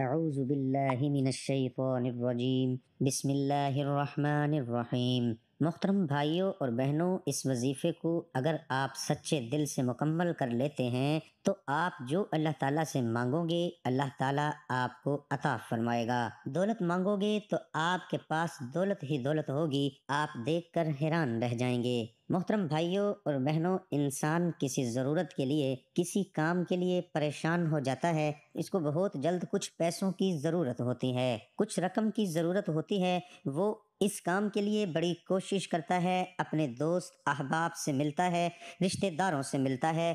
أعوذ بالله من الशैतान الرजीम बिस्मिल्लाहिर्रहमानिर्रहीम मोहतरम भाइयों और बहनों इस वजीफ़े को अगर आप सच्चे दिल से मुकम्मल कर लेते हैं तो आप जो अल्लाह ताला से मांगोगे अल्लाह ताला आपको अता फरमाएगा दौलत मांगोगे तो आपके पास दौलत ही दौलत होगी आप देखकर हैरान रह जाएंगे मोहतरम भाइयों और बहनों इंसान किसी ज़रूरत के लिए किसी काम के लिए परेशान हो जाता है इसको बहुत जल्द कुछ पैसों की ज़रूरत होती है कुछ रकम की ज़रूरत होती है वो इस काम के लिए बड़ी कोशिश करता है अपने दोस्त अहबाब से मिलता है रिश्तेदारों से मिलता है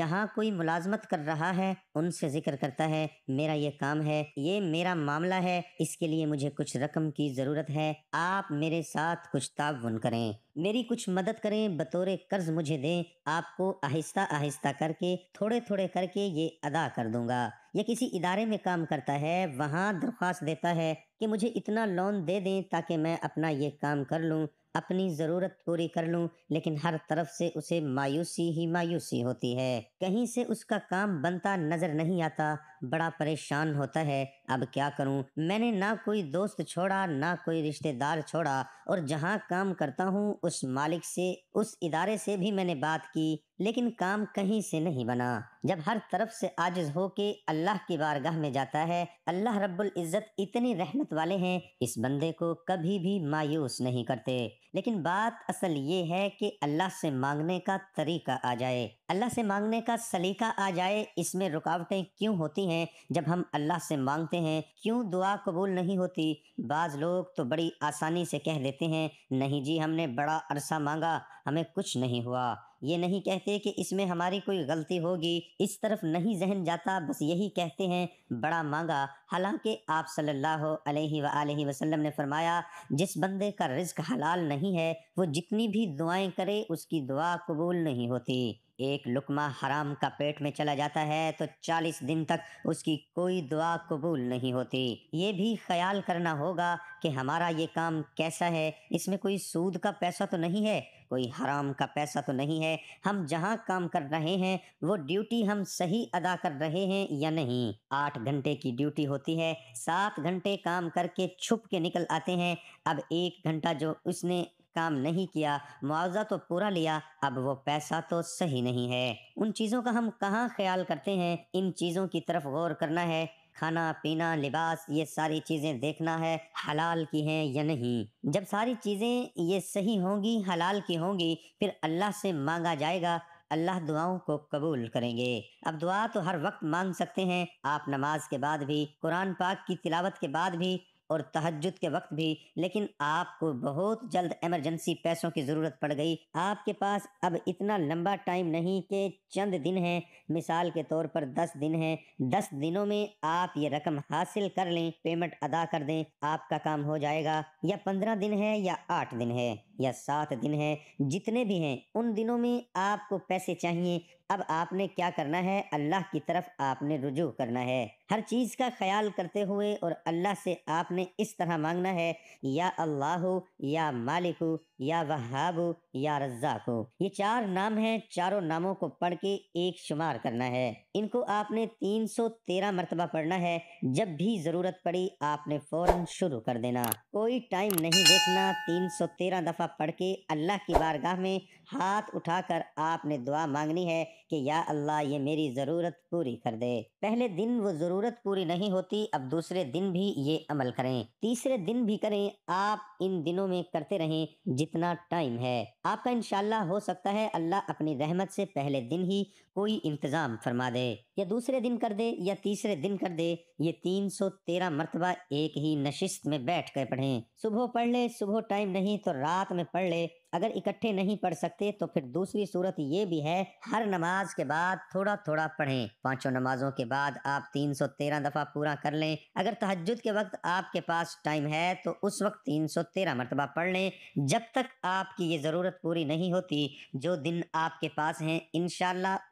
जहाँ कोई मुलाजमत कर रहा है उनसे जिक्र करता है मेरा ये काम है ये मेरा मामला है इसके लिए मुझे कुछ रकम की ज़रूरत है आप मेरे साथ कुछ ताउन करें मेरी कुछ मदद करें बतौर कर्ज मुझे दें आपको आहिस्ता आहिस्ता करके थोड़े थोड़े करके ये अदा कर दूंगा ये किसी इदारे में काम करता है वहाँ दरख्वास्त देता है कि मुझे इतना लोन दे दें ताकि मैं अपना ये काम कर लूँ अपनी ज़रूरत पूरी कर लूँ लेकिन हर तरफ से उसे मायूसी ही मायूसी होती है कहीं से उसका काम बनता नज़र नहीं आता बड़ा परेशान होता है अब क्या करूं मैंने ना कोई दोस्त छोड़ा ना कोई रिश्तेदार छोड़ा और जहां काम करता हूं उस मालिक से उस इदारे से भी मैंने बात की लेकिन काम कहीं से नहीं बना जब हर तरफ से आजिज हो के अल्लाह की बारगाह में जाता है अल्लाह रब्बुल इज़्ज़त इतनी रहमत वाले हैं इस बंदे को कभी भी मायूस नहीं करते लेकिन बात असल ये है कि अल्लाह से मांगने का तरीका आ जाए अल्लाह से मांगने का सलीका आ जाए इसमें रुकावटें क्यों होती हैं जब हम अल्लाह से मांगते हैं क्यों दुआ कबूल नहीं होती बाज लोग तो बड़ी आसानी से कह देते हैं नहीं जी हमने बड़ा अरसा मांगा हमें कुछ नहीं हुआ ये नहीं कहते कि इसमें हमारी कोई गलती होगी इस तरफ नहीं जहन जाता बस यही कहते हैं बड़ा मांगा हालांकि आप सल्लल्लाहु अलैहि वसल्लम ने फरमाया जिस बंदे का रिज्क हलाल नहीं है वो जितनी भी दुआएं करे उसकी दुआ कबूल नहीं होती एक लुकमा हराम का पेट में चला जाता है तो 40 दिन तक उसकी कोई दुआ कबूल नहीं होती ये भी ख्याल करना होगा कि हमारा ये काम कैसा है इसमें कोई सूद का पैसा तो नहीं है कोई हराम का पैसा तो नहीं है हम जहाँ काम कर रहे हैं वो ड्यूटी हम सही अदा कर रहे हैं या नहीं आठ घंटे की ड्यूटी होती है सात घंटे काम करके छुप के निकल आते हैं अब एक घंटा जो उसने काम नहीं किया मुआवजा तो पूरा लिया अब वो पैसा तो सही नहीं है उन चीज़ों का हम कहाँ ख्याल करते हैं इन चीज़ों की तरफ गौर करना है खाना पीना लिबास ये सारी चीज़ें देखना है हलाल की हैं या नहीं जब सारी चीज़ें ये सही होंगी हलाल की होंगी फिर अल्लाह से मांगा जाएगा अल्लाह दुआओं को कबूल करेंगे अब दुआ तो हर वक्त मांग सकते हैं आप नमाज के बाद भी कुरान पाक की तिलावत के बाद भी और तहजद के वक्त भी लेकिन आपको बहुत जल्द एमरजेंसी पैसों की ज़रूरत पड़ गई आपके पास अब इतना लंबा टाइम नहीं कि चंद दिन है मिसाल के तौर पर दस दिन है दस दिनों में आप ये रकम हासिल कर लें पेमेंट अदा कर दें आपका काम हो जाएगा या पंद्रह दिन है या आठ दिन है या सात दिन है जितने भी हैं उन दिनों में आपको पैसे चाहिए अब आपने क्या करना है अल्लाह की तरफ आपने रुजू करना है हर चीज़ का ख्याल करते हुए और अल्लाह से आपने इस तरह मांगना है या अल्लाह या मालिक या वहाब या रज्जाक ये चार नाम हैं चारों नामों को पढ़ के एक शुमार करना है इनको आपने 313 मरतबा पढ़ना है जब भी ज़रूरत पड़ी आपने फ़ौरन शुरू कर देना कोई टाइम नहीं देखना 313 दफ़ा पढ़ के अल्लाह की बारगाह में हाथ उठाकर आपने दुआ मांगनी है कि या अल्लाह ये मेरी ज़रूरत पूरी कर दे पहले दिन वो ज़रूरत पूरी नहीं होती अब दूसरे दिन भी ये अमल करें तीसरे दिन भी करें आप इन दिनों में करते रहें जितना टाइम है आपका इनशाला हो सकता है अल्लाह अपनी रहमत से पहले दिन ही कोई इंतज़ाम फरमा दे दे या दूसरे दिन कर दे या तीसरे दिन कर दे ये तीन सौ तेरह मरतबा एक ही नशिस्त में बैठ कर पढ़े सुबह पढ़ ले सुबह टाइम नहीं तो रात में पढ़ ले अगर इकट्ठे नहीं पढ़ सकते तो फिर दूसरी सूरत ये भी है हर नमाज के बाद थोड़ा थोड़ा पढ़ें पांचों नमाजों के बाद आप 313 दफा पूरा कर लें अगर तहजद के वक्त आपके पास टाइम है तो उस वक्त 313 मरतबा पढ़ लें जब तक आपकी ये ज़रूरत पूरी नहीं होती जो दिन आपके पास हैं इन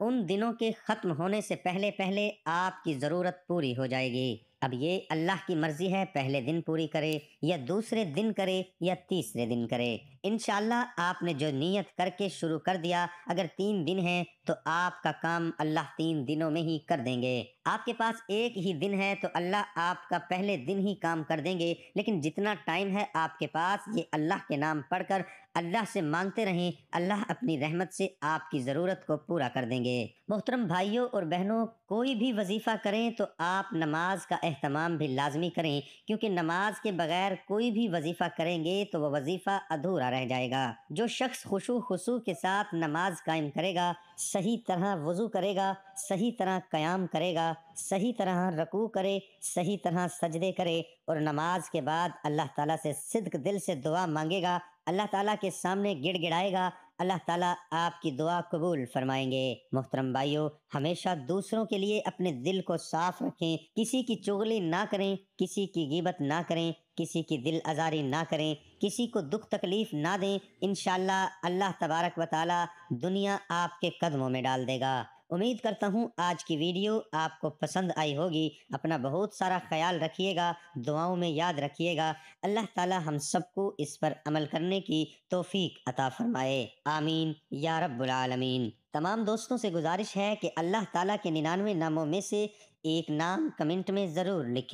उन दिनों के ख़त्म होने से पहले पहले आपकी ज़रूरत पूरी हो जाएगी अब ये अल्लाह की मर्जी है पहले दिन पूरी करे या दूसरे दिन करे या तीसरे दिन करे इन आपने जो नीयत करके शुरू कर दिया अगर तीन दिन है तो आपका काम अल्लाह तीन दिनों में ही कर देंगे आपके पास एक ही दिन है तो अल्लाह आपका पहले दिन ही काम कर देंगे लेकिन जितना टाइम है आपके पास ये अल्लाह के नाम पढ़कर अल्लाह से मांगते रहें अल्लाह अपनी रहमत से आपकी ज़रूरत को पूरा कर देंगे मोहतरम भाइयों और बहनों कोई भी वजीफ़ा करें तो आप नमाज का अहतमाम भी लाजमी करें क्योंकि नमाज के बगैर कोई भी वजीफ़ा करेंगे तो वह वजीफ़ा अधूरा रह जाएगा जो शख्स खुशू खसू के साथ नमाज कायम करेगा सही तरह वज़ू करेगा सही तरह क़याम करेगा सही तरह रकू करे सही तरह सजदे करे और नमाज के बाद अल्लाह ताला से सिद्क दिल से दुआ मांगेगा अल्लाह ताला के सामने गिड़गिड़ाएगा अल्लाह ताला आपकी दुआ कबूल फरमाएंगे मोहतरम भाइयों हमेशा दूसरों के लिए अपने दिल को साफ रखें किसी की चुगली ना करें किसी की गिबत ना करें किसी की दिल आज़ारी ना करें किसी को दुख तकलीफ़ ना दें इनशाला अल्लाह तबारक व दुनिया आपके कदमों में डाल देगा उम्मीद करता हूँ आज की वीडियो आपको पसंद आई होगी अपना बहुत सारा ख्याल रखिएगा दुआओं में याद रखिएगा अल्लाह ताला हम सबको इस पर अमल करने की तोफीक अता फरमाए आमीन या आलमीन तमाम दोस्तों से गुजारिश है कि अल्लाह ताला के निन्यानवे नामों में से एक नाम कमेंट में ज़रूर लिखें